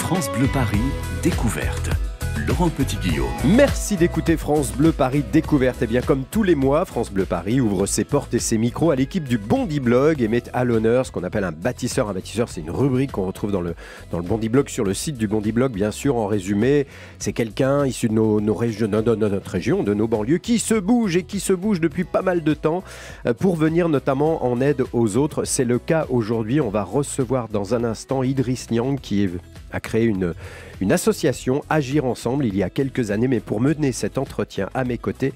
France Bleu Paris, découverte. Laurent Petit-Guillaume. Merci d'écouter France Bleu Paris Découverte. Et eh bien, comme tous les mois, France Bleu Paris ouvre ses portes et ses micros à l'équipe du Bondi Blog et met à l'honneur ce qu'on appelle un bâtisseur. Un bâtisseur, c'est une rubrique qu'on retrouve dans le, dans le Bondi Blog, sur le site du Bondi Blog, bien sûr. En résumé, c'est quelqu'un issu de, nos, régions, notre région, de nos banlieues, qui se bouge et qui se bouge depuis pas mal de temps euh, pour venir notamment en aide aux autres. C'est le cas aujourd'hui. On va recevoir dans un instant Idriss Nyang, qui est a créé une, association, Agir Ensemble, il y a quelques années. Mais pour mener cet entretien à mes côtés,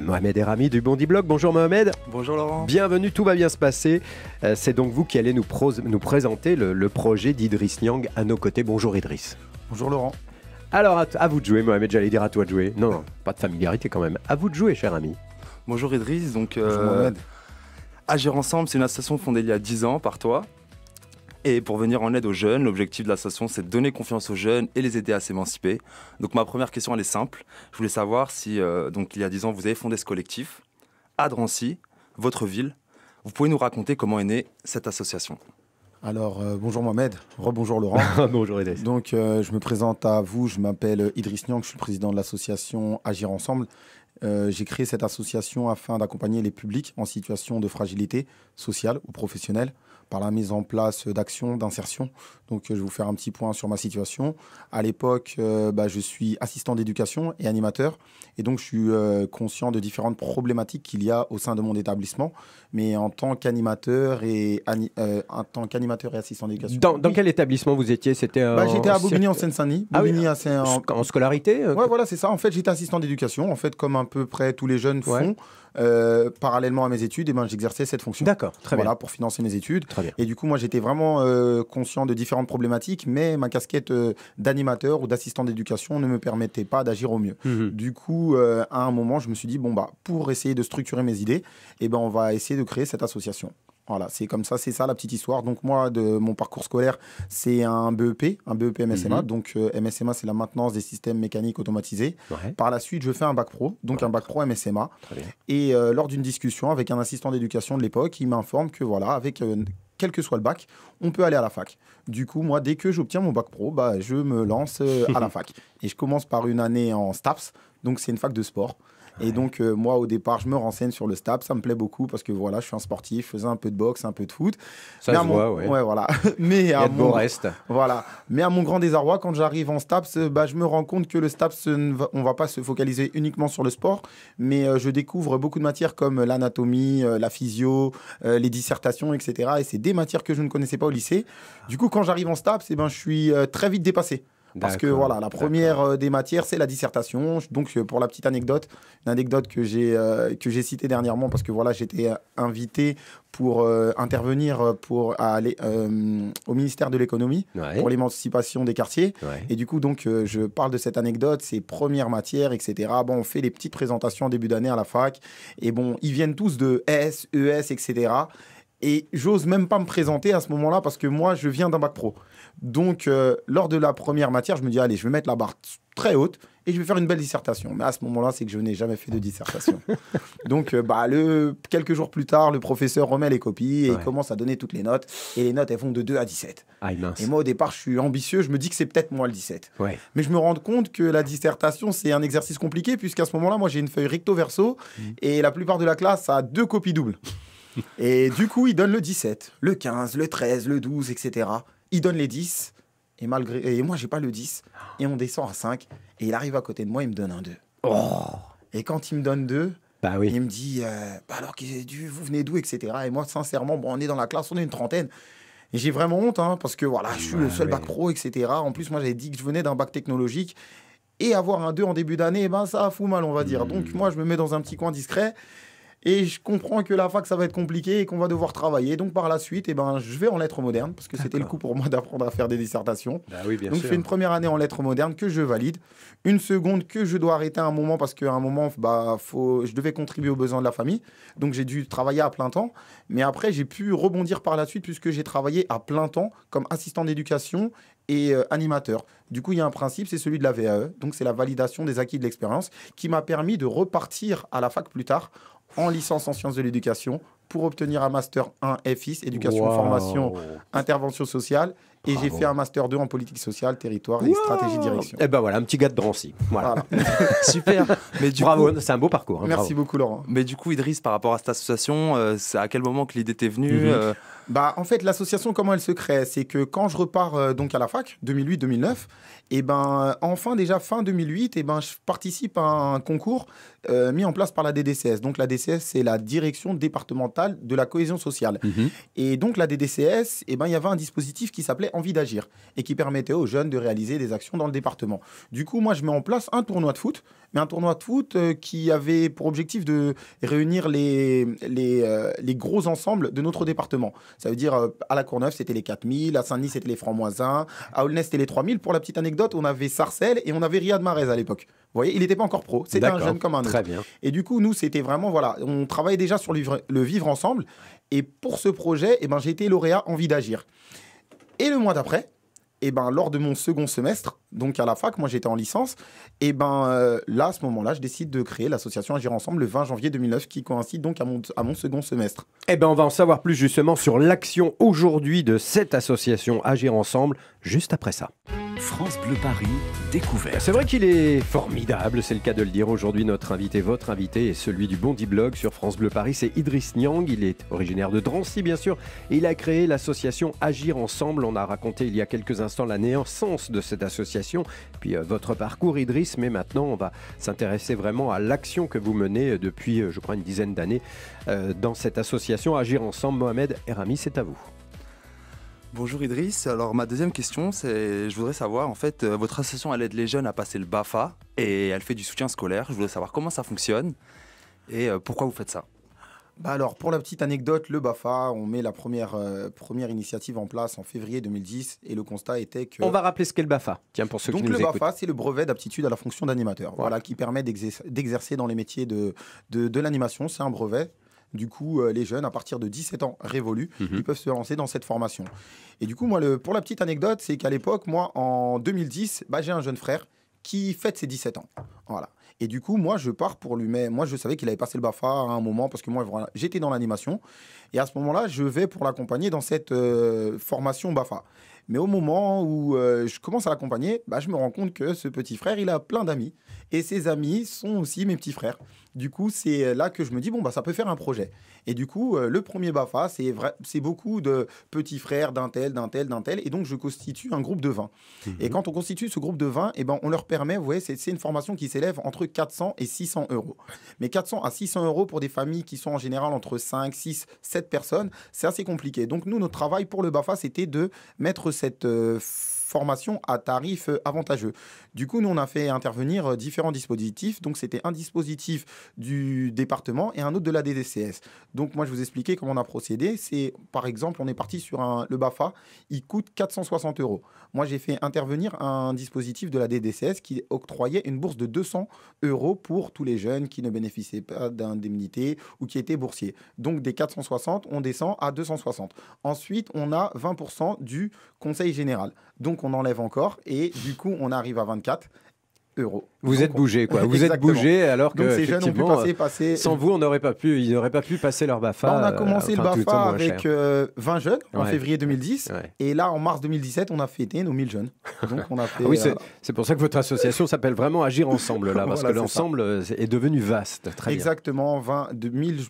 Mohamed Rami du Bondi Blog. Bonjour Mohamed. Bonjour Laurent. Bienvenue, tout va bien se passer. Euh, c'est donc vous qui allez nous, nous présenter le, projet d'Idriss Nyang à nos côtés. Bonjour Idriss. Bonjour Laurent. Alors à, vous de jouer Mohamed, j'allais dire à toi de jouer. Non, pas de familiarité quand même. À vous de jouer cher ami. Bonjour Idriss, donc... Euh, Mohamed. Agir Ensemble, c'est une association fondée il y a 10 ans par toi. Et pour venir en aide aux jeunes, l'objectif de l'association, c'est de donner confiance aux jeunes et les aider à s'émanciper. Donc ma première question, elle est simple. Je voulais savoir si, euh, donc il y a 10 ans, vous avez fondé ce collectif à Drancy, votre ville. Vous pouvez nous raconter comment est née cette association alors, euh, bonjour Mohamed, rebonjour Laurent. bonjour Edès. Donc, euh, je me présente à vous, je m'appelle Idriss Nian, je suis le président de l'association Agir Ensemble. j'ai créé cette association afin d'accompagner les publics en situation de fragilité sociale ou professionnelle par la mise en place d'actions, d'insertion. Donc, euh, je vais vous faire un petit point sur ma situation. À l'époque, euh, bah, je suis assistant d'éducation et animateur. Et donc, je suis euh, conscient de différentes problématiques qu'il y a au sein de mon établissement. Mais en tant qu'animateur et, en tant qu'animateur et assistant d'éducation. Dans, quel établissement vous étiez C'était bah, J'étais à Bobigny, en Seine-Saint-Denis. Ah en... scolarité Ouais, voilà, c'est ça. En fait, j'étais assistant d'éducation. En fait, comme à peu près tous les jeunes font. Euh, parallèlement à mes études, et eh ben, j'exerçais cette fonction. D'accord, pour financer mes études. Et du coup, moi, j'étais vraiment euh, conscient de différentes problématiques, mais ma casquette euh, d'animateur ou d'assistant d'éducation ne me permettait pas d'agir au mieux. Mhm. Du coup, à un moment, je me suis dit, bon, bah, pour essayer de structurer mes idées, et eh ben, on va essayer de créer cette association. Voilà, c'est comme ça, c'est ça la petite histoire. Donc moi, de mon parcours scolaire, c'est un BEP, un BEP MSMA. Mhm. Donc euh, MSMA, c'est la maintenance des systèmes mécaniques automatisés. Par la suite, je fais un bac pro, donc un bac pro MSMA. Et euh, lors d'une discussion avec un assistant d'éducation de l'époque, il m'informe que voilà, avec euh, quel que soit le bac, on peut aller à la fac. Du coup, moi, dès que j'obtiens mon bac pro, bah, je me lance à la fac. Et je commence par une année en STAPS, donc c'est une fac de sport. Et donc, euh, moi, au départ, je me renseigne sur le Staps, Ça me plaît beaucoup parce que voilà, je suis un sportif, je faisais un peu de boxe, un peu de foot. Ça mais se ouais. voilà. mais reste. Voilà. Mais à mon grand désarroi, quand j'arrive en STAPS, euh, bah, je me rends compte que le STAPS, on va pas se focaliser uniquement sur le sport, mais euh, je découvre beaucoup de matières comme l'anatomie, la physio, les dissertations, etc. Et c'est des matières que je ne connaissais pas au lycée. Du coup, quand j'arrive en STAPS, ben, je suis très vite dépassé. Parce que voilà, la première euh, des matières, c'est la dissertation. Donc, euh, pour la petite anecdote, une anecdote que j'ai euh, que j'ai citée dernièrement, parce que voilà, j'étais invité pour intervenir pour aller au ministère de l'économie pour l'émancipation des quartiers. Et du coup, donc, je parle de cette anecdote, ces premières matières, etc. Bon, on fait les petites présentations en début d'année à la fac. Et bon, ils viennent tous de S, ES, etc. Et j'ose même pas me présenter à ce moment-là parce que moi, je viens d'un bac pro. Donc, euh, lors de la première matière, je me dis, allez, je vais mettre la barre très haute et je vais faire une belle dissertation. Mais à ce moment-là, c'est que je n'ai jamais fait de dissertation. Donc, euh, bah, le, quelques jours plus tard, le professeur remet les copies et commence à donner toutes les notes. Et les notes, elles vont de 2 à 17. et moi, au départ, je suis ambitieux. Je me dis que c'est peut-être moi le 17. Mais je me rends compte que la dissertation, c'est un exercice compliqué, puisqu'à ce moment-là, moi, j'ai une feuille recto verso mmh. et la plupart de la classe a deux copies doubles. Et du coup, il donne le 17, le 15, le 13, le 12, etc. Il donne les 10. Et malgré et moi, j'ai pas le 10. Et on descend à 5. Et il arrive à côté de moi, il me donne un 2. Oh. Et quand il me donne 2, bah oui. il me dit euh, bah alors, vous venez d'où, etc. Et moi, sincèrement, bon, on est dans la classe, on est une trentaine. Et j'ai vraiment honte, hein, parce que voilà, je suis le bah seul bac pro, etc. En plus, moi, j'avais dit que je venais d'un bac technologique. Et avoir un 2 en début d'année, eh ben, ça fou mal, on va dire. Mmh. Donc, moi, je me mets dans un petit coin discret. Et je comprends que la fac, ça va être compliqué et qu'on va devoir travailler. Donc par la suite, et eh ben, je vais en lettres modernes parce que c'était le coup pour moi d'apprendre à faire des dissertations. Bah donc je fais une première année en lettres modernes que je valide, une seconde que je dois arrêter à un moment parce qu'à un moment, bah, faut... je devais contribuer aux besoins de la famille. Donc j'ai dû travailler à plein temps. Mais après, j'ai pu rebondir par la suite puisque j'ai travaillé à plein temps comme assistant d'éducation et euh, animateur. Du coup, il y a un principe, c'est celui de la VAE, donc c'est la validation des acquis de l'expérience, qui m'a permis de repartir à la fac plus tard en licence en sciences de l'éducation pour obtenir un master 1 FIS, éducation, formation, intervention sociale. Et j'ai fait un master 2 en politique sociale, territoire et stratégie direction. Et eh ben voilà, un petit gars de Drancy. Voilà. Super. Mais du bravo, c'est un beau parcours. Hein, merci beaucoup Laurent. Mais du coup Idriss, par rapport à cette association, euh, à quel moment que l'idée t'est venue euh, bah, en fait, l'association, comment elle se crée C'est que quand je repars euh, donc à la fac, 2008-2009, et eh ben, euh, enfin, déjà fin 2008, et eh ben, je participe à un concours euh, mis en place par la DDCS. Donc, la DDCS, c'est la Direction départementale de la cohésion sociale. Mhm. Et donc, la DDCS, et eh ben, il y avait un dispositif qui s'appelait Envie d'agir et qui permettait aux jeunes de réaliser des actions dans le département. Du coup, moi, je mets en place un tournoi de foot mais un tournoi de foot euh, qui avait pour objectif de réunir les, les, euh, les gros ensembles de notre département. Ça veut dire, euh, à la Courneuve, c'était les 4000, à Saint-Denis, c'était les Francs-Moisins, à Aulnay, c'était les 3000. Pour la petite anecdote, on avait Sarcelles et on avait Riyad Mahrez à l'époque. Vous voyez, il n'était pas encore pro, c'était un jeune comme un autre. Très bien. Et du coup, nous, c'était vraiment, voilà, on travaillait déjà sur le vivre, le vivre ensemble. Et pour ce projet, eh ben, j'ai été lauréat Envie d'agir. Et le mois d'après, et eh ben lors de mon second semestre, donc à la fac, moi j'étais en licence, et eh ben euh, là à ce moment-là, je décide de créer l'association Agir ensemble le 20 janvier 2009 qui coïncide donc à mon, à mon second semestre. Et eh ben on va en savoir plus justement sur l'action aujourd'hui de cette association Agir ensemble juste après ça. France Bleu Paris, découvert. C'est vrai qu'il est formidable, c'est le cas de le dire aujourd'hui. Notre invité, votre invité, est celui du Bondi Blog sur France Bleu Paris. C'est Idriss Niang. Il est originaire de Drancy, bien sûr. Et il a créé l'association Agir Ensemble. On a raconté il y a quelques instants instants la sens de cette association, puis euh, votre parcours Idriss, mais maintenant on va s'intéresser vraiment à l'action que vous menez euh, depuis, euh, je crois, une dizaine d'années dans cette association Agir Ensemble. Mohamed et Rami, c'est à vous. Bonjour Idriss. Alors ma deuxième question, c'est, je voudrais savoir en fait, votre association elle aide les jeunes à passer le Bafa et elle fait du soutien scolaire. Je voudrais savoir comment ça fonctionne et pourquoi vous faites ça. Bah alors, pour la petite anecdote, le BAFA, on met la première, euh, première initiative en place en février 2010 et le constat était que. On va rappeler ce qu'est le BAFA. Tiens, pour ceux qui le BAFA, c'est le brevet d'aptitude à la fonction d'animateur, voilà, qui permet d'exercer dans les métiers de, de, l'animation. C'est un brevet du coup, euh, les jeunes, à partir de 17 ans révolus, mhm. ils peuvent se lancer dans cette formation. Et du coup, moi, le, pour la petite anecdote, c'est qu'à l'époque, moi, en 2010, bah, j'ai un jeune frère qui fête ses 17 ans. Voilà. Et du coup, moi, je pars pour lui. même moi, je savais qu'il avait passé le BAFA à un moment parce que moi, j'étais dans l'animation. Et à ce moment-là, je vais pour l'accompagner dans cette euh, formation BAFA. Mais au moment où euh, je commence à l'accompagner, bah, je me rends compte que ce petit frère, il a plein d'amis. Et ses amis sont aussi mes petits frères. Du coup, c'est euh, là que je me dis, bon, bah, ça peut faire un projet. Et du coup, euh, le premier BAFA, c'est, vrai, c'est beaucoup de petits frères d'un tel, d'un tel, d'un tel. Et donc, je constitue un groupe de 20. Mhm. Et quand on constitue ce groupe de 20, eh ben, on leur permet, vous voyez, c'est, une formation qui s'élève entre 400 et 600 euros. Mais 400 à 600 euros pour des familles qui sont en général entre 5, 6, 7 personnes, c'est assez compliqué. Donc, nous, notre travail pour le BAFA, c'était de mettre cette... Euh, formation à tarif avantageux. Du coup, nous, on a fait intervenir euh, différents dispositifs. Donc, c'était un dispositif du département et un autre de la DDCS. Donc, moi, je vous expliquais comment on a procédé. C'est, par exemple, on est parti sur le BAFA. Il coûte 460 euros. Moi, j'ai fait intervenir un dispositif de la DDCS qui octroyait une bourse de 200 euros pour tous les jeunes qui ne bénéficiaient pas d'indemnité ou qui étaient boursiers. Donc, des 460, on descend à 260. Ensuite, on a 20% du conseil général. Donc on enlève encore et du coup on arrive à 24 euros. Vous êtes bougé quoi. Vous êtes bougé alors que ces jeunes ont pu passer, sans vous on n'aurait pas pu ils n'auraient pas pu passer leur Bafa. Bah, on a commencé le Bafa avec 20 euh, jeunes en février 2010 et là en mars 2017 on a fêté nos 1000 jeunes. Ah oui, euh, c'est, pour ça que votre association s'appelle vraiment Agir ensemble là parce que l'ensemble euh, est devenu vaste. Exactement,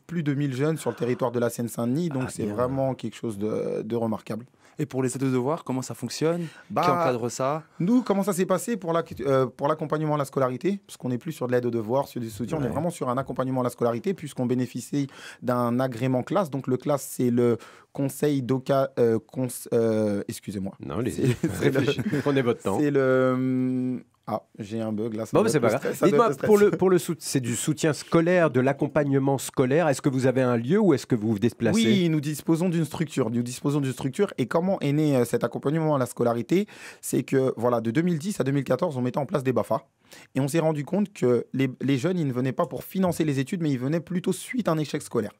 plus de 1000 jeunes sur le territoire de la Seine-Saint-Denis. Donc ah, c'est vraiment quelque chose de remarquable. Et pour les aides aux devoirs, comment ça fonctionne Qui bah, encadre ça Nous, comment ça s'est passé pour euh, l'accompagnement à la scolarité Parce qu'on n'est plus sur de l'aide aux devoirs, sur du soutien, on est vraiment sur un accompagnement à la scolarité, puisqu'on bénéficie d'un agrément classe. Donc le classe, c'est le conseil d'OCA. Euh, euh, excusez-moi. Non, les... Prenez votre temps. C'est le. Hum, ah, j'ai un bug là. Ça mais bah, c'est pas grave. moi pour le, pour le c'est du soutien scolaire, de l'accompagnement scolaire. Est-ce que vous avez un lieu ou est-ce que vous vous déplacez Oui, nous disposons d'une structure. Nous disposons d'une structure. Et comment est né euh, cet accompagnement à la scolarité C'est que, voilà, de 2010 à 2014, on mettait en place des BAFA. Et on s'est rendu compte que les, les, jeunes, ils ne venaient pas pour financer les études, mais ils venaient plutôt suite à un échec scolaire.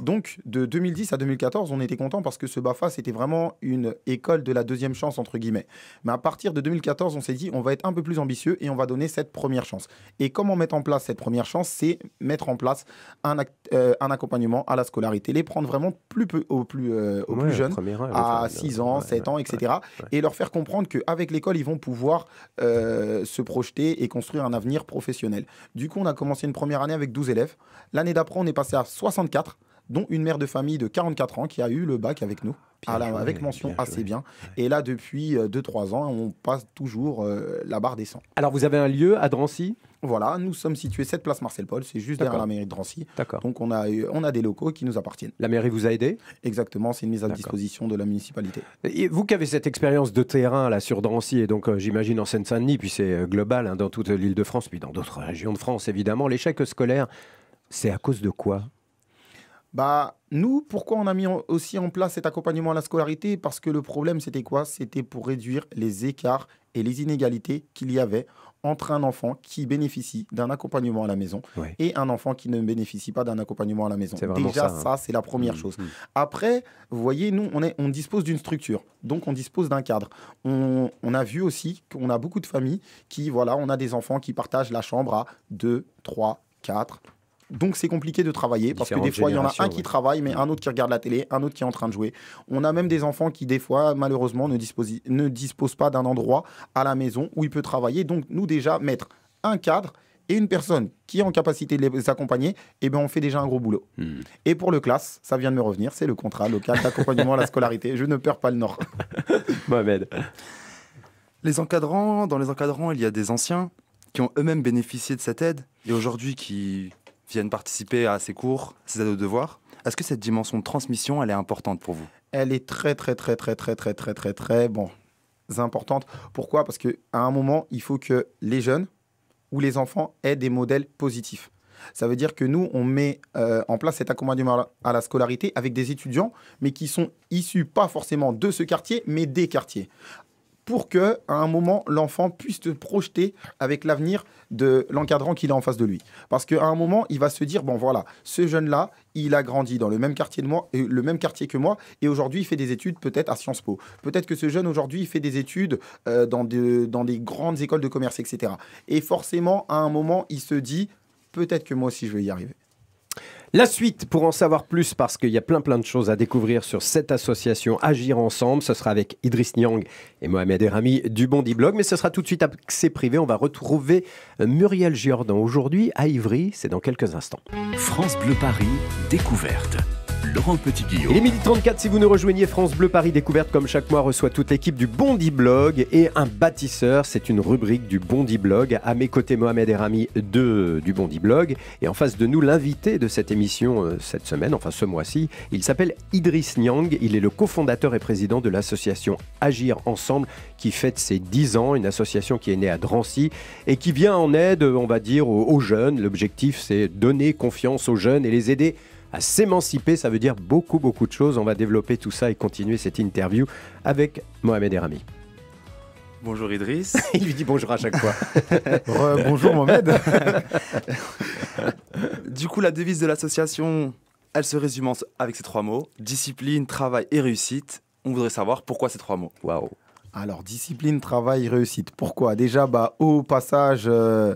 Donc, de 2010 à 2014, on était content parce que ce BAFA, c'était vraiment une école de la deuxième chance, entre guillemets. Mais à partir de 2014, on s'est dit, on va être un peu plus ambitieux et on va donner cette première chance. Et comment mettre en place cette première chance C'est mettre en place un, euh, un, accompagnement à la scolarité, les prendre vraiment plus au plus, euh, jeune, au à 6 ans, 7 ans, etc. Et leur faire comprendre qu'avec l'école, ils vont pouvoir euh, se projeter et construire un avenir professionnel. Du coup, on a commencé une première année avec 12 élèves. L'année d'après, on est passé à 64 dont une mère de famille de 44 ans qui a eu le bac avec nous. avec mention assez bien. Et là, depuis 2-3 euh, ans, on passe toujours euh, la barre des 100. Alors, vous avez un lieu à Drancy Voilà, nous sommes situés 7 place Marcel Paul, c'est juste derrière la mairie de Drancy. D'accord. Donc, on a, on a des locaux qui nous appartiennent. La mairie vous a aidé Exactement, c'est une mise à disposition de la municipalité. Et vous qui avez cette expérience de terrain là sur Drancy, et donc euh, j'imagine en Seine-Saint-Denis, puis c'est global hein, dans toute l'île de France, puis dans d'autres régions de France évidemment, l'échec scolaire, c'est à cause de quoi bah, nous, pourquoi on a mis aussi en place cet accompagnement à la scolarité Parce que le problème, c'était quoi C'était pour réduire les écarts et les inégalités qu'il y avait entre un enfant qui bénéficie d'un accompagnement à la maison et un enfant qui ne bénéficie pas d'un accompagnement à la maison. Déjà, hein. ça, c'est la première mmh, chose. Mmh. Après, vous voyez, nous, on, est, on dispose d'une structure, donc on dispose d'un cadre. On, on, a vu aussi qu'on a beaucoup de familles qui, voilà, on a des enfants qui partagent la chambre à 2, 3, 4, donc c'est compliqué de travailler parce que des fois il y en a un qui travaille mais un autre qui regarde la télé, un autre qui est en train de jouer. On a même des enfants qui des fois malheureusement ne disposent, ne disposent pas d'un endroit à la maison où ils peuvent travailler. Donc nous déjà mettre un cadre et une personne qui est en capacité de les accompagner, eh ben on fait déjà un gros boulot. Hmm. Et pour le classe, ça vient de me revenir, c'est le contrat local d'accompagnement à la scolarité. Je ne perds pas le nord. Mohamed. Les encadrants, dans les encadrants, il y a des anciens qui ont eux-mêmes bénéficié de cette aide et aujourd'hui qui viennent participer à ces cours, ces ados de devoirs. Est-ce que cette dimension de transmission, elle est importante pour vous Elle est très, très, très, très, très, très, très, très, très, bon, importante. Pourquoi Parce qu'à un moment, il faut que les jeunes ou les enfants aient des modèles positifs. Ça veut dire que nous, on met euh, en place cet accompagnement à la scolarité avec des étudiants, mais qui sont issus pas forcément de ce quartier, mais des quartiers pour que, à un moment, l'enfant puisse se projeter avec l'avenir de l'encadrant qu'il a en face de lui. Parce qu'à un moment, il va se dire bon, voilà, ce jeune-là, il a grandi dans le même quartier moi, euh, le même quartier que moi, et aujourd'hui, il fait des études peut-être à Sciences Po. Peut-être que ce jeune aujourd'hui, il fait des études euh, dans, dans des grandes écoles de commerce, etc. Et forcément, à un moment, il se dit peut-être que moi aussi, je vais y arriver. La suite, pour en savoir plus, parce qu'il y a plein plein de choses à découvrir sur cette association Agir Ensemble, ce sera avec Idriss Niang et Mohamed Erami du Bondi Blog, mais ce sera tout de suite accès privé. On va retrouver euh, Muriel Giordan aujourd'hui à Ivry, c'est dans quelques instants. France Bleu Paris, découverte. Laurent Petit-Guillaume. Il 34 si vous nous rejoignez. France Bleu Paris Découverte, comme chaque mois, reçoit toute l'équipe du Bondi Blog et un bâtisseur. C'est une rubrique du Bondi Blog. À mes côtés, Mohamed Erami de, du Bondi Blog. Et en face de nous, l'invité de cette émission euh, cette semaine, enfin ce mois-ci, il s'appelle Idriss Nyang. Il est le cofondateur et président de l'association Agir Ensemble qui fête ses 10 ans, une association qui est née à Drancy et qui vient en aide, on va dire, aux, jeunes. L'objectif, c'est donner confiance aux jeunes et les aider à s'émanciper, ça veut dire beaucoup, beaucoup de choses. On va développer tout ça et continuer cette interview avec Mohamed Erami. Bonjour Idriss. Il lui dit bonjour à chaque fois. bonjour Mohamed. du coup, la devise de l'association, elle se résume avec ces trois mots discipline, travail et réussite. On voudrait savoir pourquoi ces trois mots. Waouh. Alors, discipline, travail, réussite. Pourquoi Déjà, bah, au passage, euh,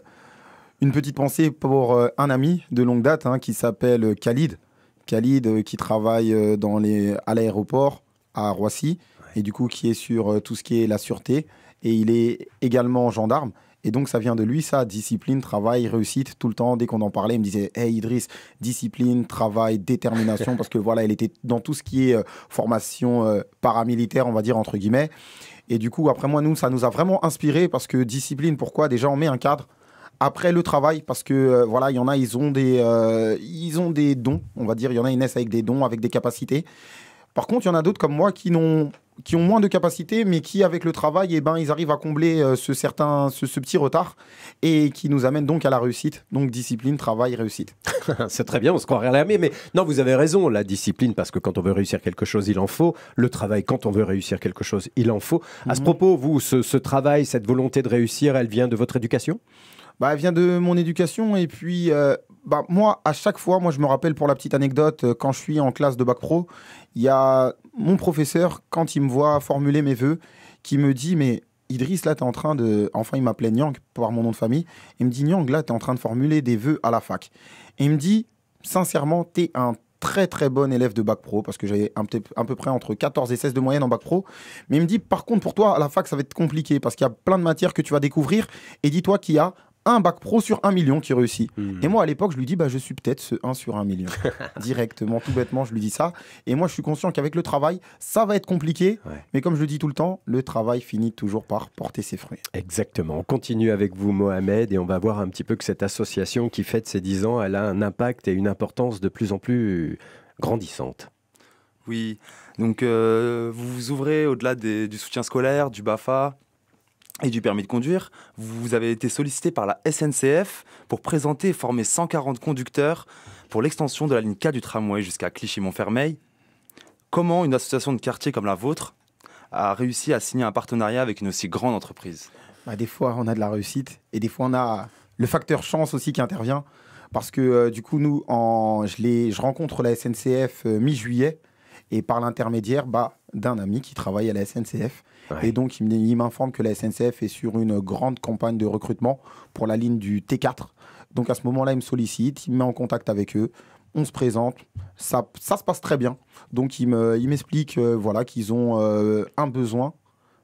une petite pensée pour euh, un ami de longue date hein, qui s'appelle Khalid. Khalid euh, qui travaille euh, dans les, à l'aéroport à Roissy et du coup qui est sur euh, tout ce qui est la sûreté et il est également gendarme. Et donc, ça vient de lui, ça, discipline, travail, réussite, tout le temps. Dès qu'on en parlait, il me disait, hey Idriss, discipline, travail, détermination, parce que voilà, elle était dans tout ce qui est formation paramilitaire, on va dire, entre guillemets. Et du coup, après moi, nous, ça nous a vraiment inspiré, parce que discipline, pourquoi Déjà, on met un cadre, après le travail, parce que euh, voilà, il y en a, ils ont des, euh, ils ont des dons, on va dire. Il y en a, ils naissent avec des dons, avec des capacités. Par contre, il y en a d'autres comme moi qui n'ont qui ont moins de capacités, mais qui, avec le travail, et eh ben, ils arrivent à combler euh, ce, certain, ce, petit retard et qui nous amène donc à la réussite. Donc, discipline, travail, réussite. c'est très bien, on se croirait à mais, non, vous avez raison, la discipline, parce que quand on veut réussir quelque chose, il en faut. Le travail, quand on veut réussir quelque chose, il en faut. À ce mhm. propos, vous, ce travail, cette volonté de réussir, elle vient de votre éducation bah, elle vient de mon éducation. Et puis, euh, bah, moi, à chaque fois, moi, je me rappelle pour la petite anecdote, euh, quand je suis en classe de bac pro, il y a mon professeur, quand il me voit formuler mes voeux, qui me dit Mais Idriss, là, tu es en train de. Enfin, il m'appelait Nyang avoir mon nom de famille. Il me dit Nyang, là, tu es en train de formuler des voeux à la fac. Et il me dit Sincèrement, tu es un très très bon élève de bac pro parce que j'avais un, à peu près entre 14 et 16 de moyenne en bac pro. Mais il me dit par contre pour toi à la fac ça va être compliqué parce qu'il y a plein de matières que tu vas découvrir et dis-toi qu'il y a un bac pro sur un million qui réussit. Hmm. Et moi, à l'époque, je lui dis, bah, je suis peut-être ce 1 sur un million. Directement, tout bêtement, je lui dis ça. Et moi, je suis conscient qu'avec le travail, ça va être compliqué. Mais comme je le dis tout le temps, le travail finit toujours par porter ses fruits. Exactement. On continue avec vous, Mohamed, et on va voir un petit peu que cette association qui fête ses 10 ans, elle a un impact et une importance de plus en plus grandissante. Oui, donc euh, vous vous ouvrez au-delà du soutien scolaire, du BAFA, et du permis de conduire, vous avez été sollicité par la SNCF pour présenter et former 140 conducteurs pour l'extension de la ligne K du tramway jusqu'à Clichy-Montfermeil. Comment une association de quartier comme la vôtre a réussi à signer un partenariat avec une aussi grande entreprise bah, Des fois, on a de la réussite et des fois, on a le facteur chance aussi qui intervient. Parce que euh, du coup, nous, en, je, je rencontre la SNCF euh, mi-juillet et par l'intermédiaire bah, d'un ami qui travaille à la SNCF. Et donc, il m'informe que la SNCF est sur une grande campagne de recrutement pour la ligne du T4. Donc, à ce moment-là, il me sollicite, il me met en contact avec eux on se présente, ça, se passe très bien. Donc il m'explique euh, voilà, qu'ils ont euh, un besoin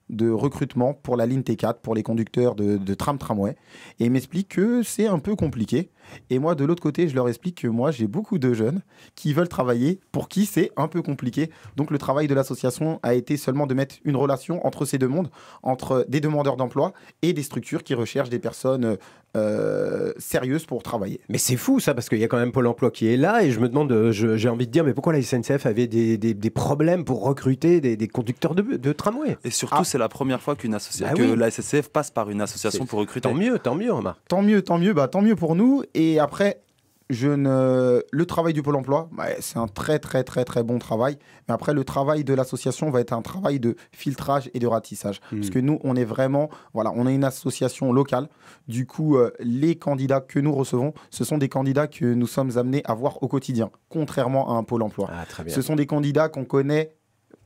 de recrutement pour la ligne T4, pour les conducteurs de, tram-tramway. Et il m'explique que c'est un peu compliqué, et moi, de l'autre côté, je leur explique que moi, j'ai beaucoup de jeunes qui veulent travailler, pour qui c'est un peu compliqué. Donc le travail de l'association a été seulement de mettre une relation entre ces deux mondes, entre des demandeurs d'emploi et des structures qui recherchent des personnes euh, sérieuses pour travailler. Mais c'est fou ça, parce qu'il y a quand même Pôle Emploi qui est là, et je me demande, euh, j'ai envie de dire, mais pourquoi la SNCF avait des, des, problèmes pour recruter des, conducteurs de, de, tramway Et surtout, ah. c'est la première fois qu'une association, bah que la SNCF passe par une association pour recruter. Tant mieux, tant mieux, Marc. Tant mieux, tant mieux, bah, tant mieux pour nous. Et après, je ne... le travail du Pôle emploi, bah, c'est un très, très, très, très bon travail. Mais après, le travail de l'association va être un travail de filtrage et de ratissage. Hmm. Parce que nous, on est vraiment, voilà, on est une association locale. Du coup, euh, les candidats que nous recevons, ce sont des candidats que nous sommes amenés à voir au quotidien, contrairement à un Pôle emploi. Ah, ce sont des candidats qu'on connaît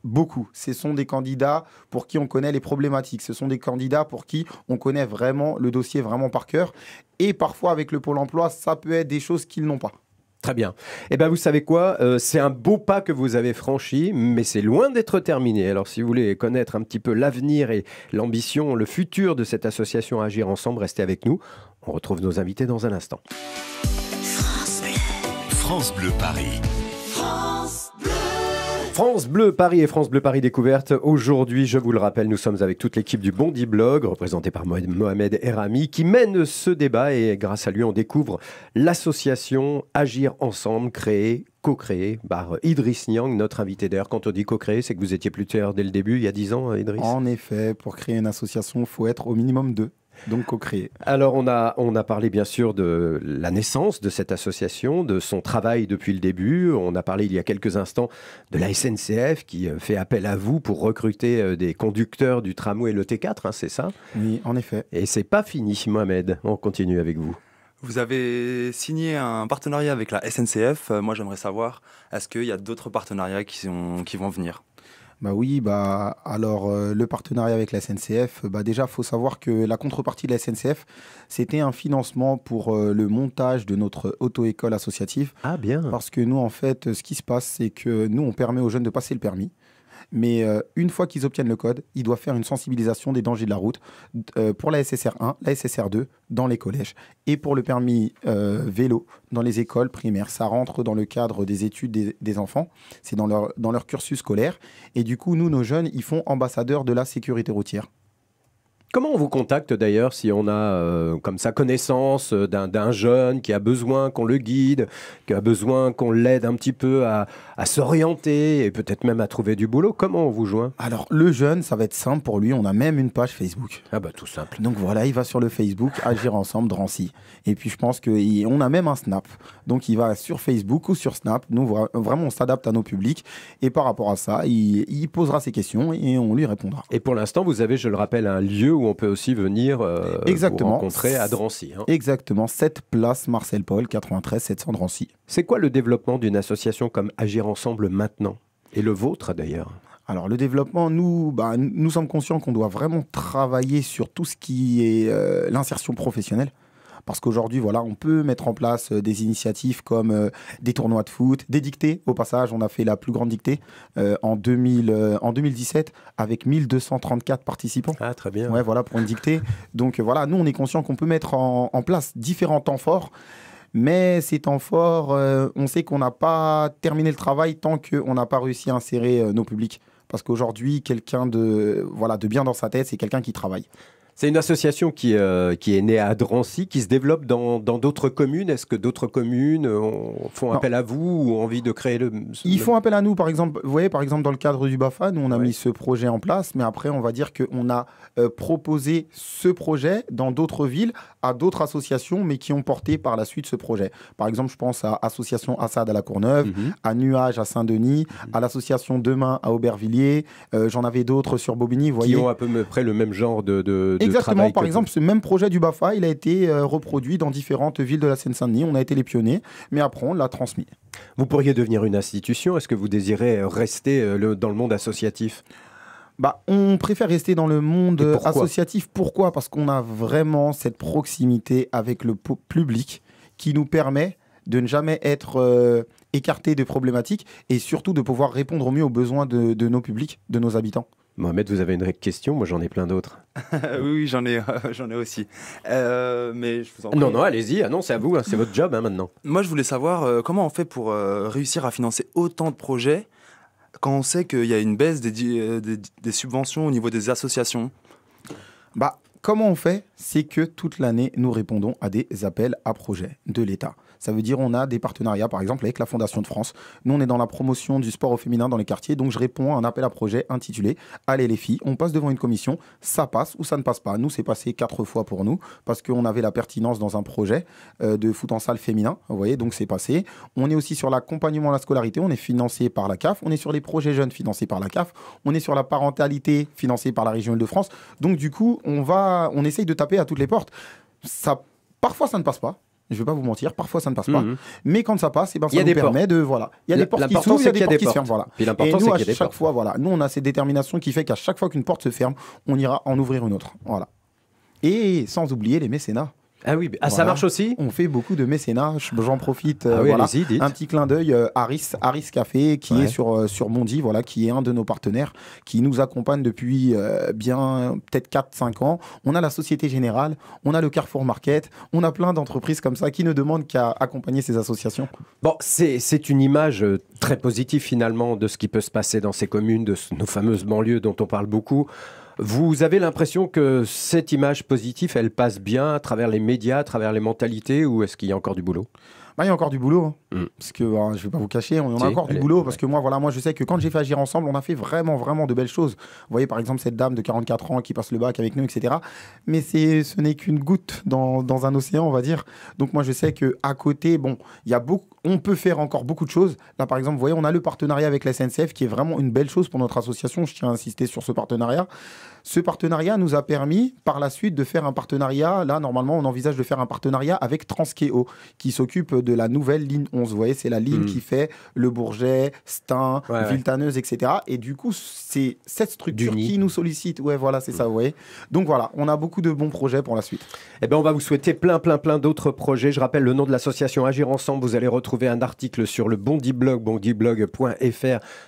beaucoup. Ce sont des candidats pour qui on connaît les problématiques. Ce sont des candidats pour qui on connaît vraiment le dossier vraiment par cœur. Et parfois, avec le Pôle emploi, ça peut être des choses qu'ils n'ont pas. Très bien. Eh bien, vous savez quoi euh, C'est un beau pas que vous avez franchi, mais c'est loin d'être terminé. Alors, si vous voulez connaître un petit peu l'avenir et l'ambition, le futur de cette association Agir Ensemble, restez avec nous. On retrouve nos invités dans un instant. France Bleu Paris. France Bleu Paris et France Bleu Paris Découverte. Aujourd'hui, je vous le rappelle, nous sommes avec toute l'équipe du Bondi Blog, représentée par Mohamed Erami, qui mène ce débat et grâce à lui, on découvre l'association Agir Ensemble, Créer, co créer par Idriss Niang, notre invité d'ailleurs. Quand on dit co créer c'est que vous étiez plus tard dès le début, il y a 10 ans, Idriss En effet, pour créer une association, il faut être au minimum deux donc co créer Alors on a, on a parlé bien sûr de la naissance de cette association, de son travail depuis le début. On a parlé il y a quelques instants de la SNCF qui euh, fait appel à vous pour recruter euh, des conducteurs du tramway le T4, hein, c'est ça Oui, en effet. Et c'est pas fini, Mohamed. On continue avec vous. Vous avez signé un partenariat avec la SNCF. Euh, moi, j'aimerais savoir, est-ce qu'il y a d'autres partenariats qui vont venir bah oui, bah alors euh, le partenariat avec la SNCF, bah déjà faut savoir que la contrepartie de la SNCF, c'était un financement pour euh, le montage de notre auto-école associative. Ah bien. Parce que nous en fait, ce qui se passe, c'est que nous on permet aux jeunes de passer le permis. Mais euh, une fois qu'ils obtiennent le code, ils doivent faire une sensibilisation des dangers de la route euh, pour la SSR1, la SSR2 dans les collèges et pour le permis euh, vélo dans les écoles primaires. Ça rentre dans le cadre des études des, enfants, c'est dans leur, dans leur cursus scolaire. Et du coup, nous, nos jeunes, ils font ambassadeurs de la sécurité routière. Comment on vous contacte d'ailleurs si on a euh, comme sa connaissance euh, d'un jeune qui a besoin qu'on le guide, qui a besoin qu'on l'aide un petit peu à, s'orienter et peut-être même à trouver du boulot Comment on vous joint Alors le jeune, ça va être simple pour lui. On a même une page Facebook. Ah bah tout simple. Donc voilà, il va sur le Facebook Agir ensemble Drancy. Et puis je pense qu'on a même un Snap. Donc il va sur Facebook ou sur Snap. Nous vraiment on s'adapte à nos publics et par rapport à ça, il, il posera ses questions et on lui répondra. Et pour l'instant, vous avez, je le rappelle, un lieu où on peut aussi venir euh, Exactement. rencontrer à Drancy. Hein. Exactement, 7 Place Marcel Paul, 93 700 Drancy. C'est quoi le développement d'une association comme Agir Ensemble maintenant Et le vôtre d'ailleurs alors le développement, nous, bah, nous sommes conscients qu'on doit vraiment travailler sur tout ce qui est euh, l'insertion professionnelle. Parce qu'aujourd'hui, voilà, on peut mettre en place euh, des initiatives comme euh, des tournois de foot, des dictées. Au passage, on a fait la plus grande dictée euh, en, 2017 avec 1234 participants. Ah, très bien. voilà, pour une dictée. Donc voilà, nous, on est conscient qu'on peut mettre en, place différents temps forts. Mais ces temps forts, on sait qu'on n'a pas terminé le travail tant qu'on n'a pas réussi à insérer nos publics. Parce qu'aujourd'hui, quelqu'un de, voilà, de bien dans sa tête, c'est quelqu'un qui travaille. C'est une association qui, euh, qui est née à Drancy, qui se développe dans d'autres communes. Est-ce que d'autres communes euh, font appel à vous ou ont envie de créer le... Ils font appel à nous, par exemple. Vous voyez, par exemple, dans le cadre du BAFA, nous, on a mis ce projet en place, mais après, on va dire qu'on a euh, proposé ce projet dans d'autres villes à d'autres associations, mais qui ont porté par la suite ce projet. Par exemple, je pense à Association Assad à La Courneuve, mhm. à Nuage à Saint-Denis, mhm. à l'association Demain à Aubervilliers. J'en avais d'autres sur Bobigny, vous voyez. Qui ont à peu près le même genre de Exactement. Par exemple, ce même projet du BAFA, il a été euh, reproduit dans différentes villes de la Seine-Saint-Denis. On a été les pionniers, mais après, on l'a transmis. Vous pourriez devenir une institution. Est-ce que vous désirez rester euh, dans le monde associatif bah, on préfère rester dans le monde associatif. Pourquoi Parce qu'on a vraiment cette proximité avec le public qui nous permet de ne jamais être euh, écarté de problématiques et surtout de pouvoir répondre au mieux aux besoins de nos publics, de nos habitants. Mohamed, vous avez une question Moi, j'en ai plein d'autres. oui, j'en ai, j'en ai aussi. Euh, mais Non, non, allez-y. Ah c'est à vous. Hein, c'est votre job hein, maintenant. Moi, je voulais savoir euh, comment on fait pour euh, réussir à financer autant de projets quand on sait qu'il y a une baisse des, des, subventions au niveau des associations. Bah, comment on fait C'est que toute l'année, nous répondons à des appels à projets de l'État. Ça veut dire on a des partenariats, par exemple, avec la Fondation de France. Nous, on est dans la promotion du sport au féminin dans les quartiers, donc je réponds à un appel à projet intitulé Allez les filles, on passe devant une commission, ça passe ou ça ne passe pas. Nous, c'est passé quatre fois pour nous parce qu'on avait la pertinence dans un projet euh, de foot en salle féminin, vous voyez, donc c'est passé. On est aussi sur l'accompagnement à la scolarité, on est financé par la CAF, on est sur les projets jeunes financés par la CAF, on est sur la parentalité financée par la région de France. Donc du coup, on va, on essaye de taper à toutes les portes. Ça, parfois, ça ne passe pas. Je vais pas vous mentir, parfois ça ne passe pas. Mhm. Mais quand ça passe, eh ben, ça nous permet de Il y a des portes qui s'ouvrent, il y a des portes qui se ferment. Voilà. et nous, à chaque fois, voilà, nous on a cette détermination qui fait qu'à chaque fois qu'une porte se ferme, on ira en ouvrir une autre. Voilà. Et sans oublier les mécénats. Ah oui, ah, ça marche aussi On fait beaucoup de mécénat, j'en profite. Ah euh, un petit clin d'œil, euh, Harris, Harris Café, qui est sur, euh, sur Mondi, voilà, qui est un de nos partenaires, qui nous accompagne depuis bien peut-être 4-5 ans. On a la Société Générale, on a le Carrefour Market, on a plein d'entreprises comme ça qui ne demandent qu'à accompagner ces associations. Bon, c'est une image très positive finalement de ce qui peut se passer dans ces communes, de nos fameuses banlieues dont on parle beaucoup. Vous avez l'impression que cette image positive, elle passe bien à travers les médias, à travers les mentalités, ou est-ce qu'il y a encore du boulot bah, il y a encore du boulot. Hein. Mm. Parce que hein, je vais pas vous cacher, on a encore du boulot. Parce que moi, voilà, moi, je sais que quand j'ai fait agir ensemble, on a fait vraiment, vraiment de belles choses. Vous voyez, par exemple, cette dame de 44 ans qui passe le bac avec nous, etc. Mais ce n'est qu'une goutte dans, un océan, on va dire. Donc, moi, je sais que à côté, bon, il y a beaucoup, on peut faire encore beaucoup de choses. Là, par exemple, vous voyez, on a le partenariat avec la SNCF qui est vraiment une belle chose pour notre association. Je tiens à insister sur ce partenariat. Ce partenariat nous a permis par la suite de faire un partenariat. Là, normalement, on envisage de faire un partenariat avec Transkeo qui s'occupe de la nouvelle ligne 11. Vous voyez, c'est la ligne hmm. qui fait le Bourget, Stein, ouais, Viltaneuse, etc. Et du coup, c'est cette structure qui nous sollicite. Ouais, voilà, c'est hmm. ça, vous Donc voilà, on a beaucoup de bons projets pour la suite. Eh bien, on va vous souhaiter plein, plein, plein d'autres projets. Je rappelle le nom de l'association Agir Ensemble. Vous allez retrouver un article sur le Bondi Blog, bondiblog.fr,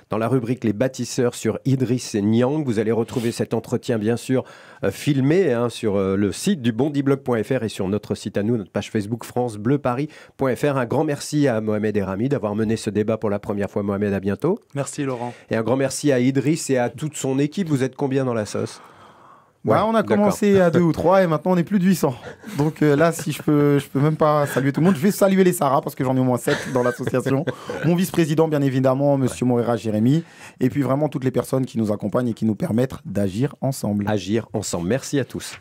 dans la rubrique Les bâtisseurs sur Idriss et Niang, Vous allez retrouver cet entretien bien sûr euh, filmé hein, sur euh, le site du bondiblog.fr et sur notre site à nous, notre page Facebook France Bleu Paris.fr. Un grand merci à Mohamed Rami d'avoir mené ce débat pour la première fois. Mohamed, à bientôt. Merci Laurent. Et un grand merci à Idriss et à toute son équipe. Vous êtes combien dans la sauce bah, on a commencé à deux ou trois et maintenant on est plus de 800. Donc euh, là, si je peux, je peux même pas saluer tout le monde. Je vais saluer les Sarah parce que j'en ai au moins 7 dans l'association. Mon vice-président, bien évidemment, Monsieur Moreira Jérémy, et puis vraiment toutes les personnes qui nous accompagnent et qui nous permettent d'agir ensemble. Agir ensemble. Merci à tous.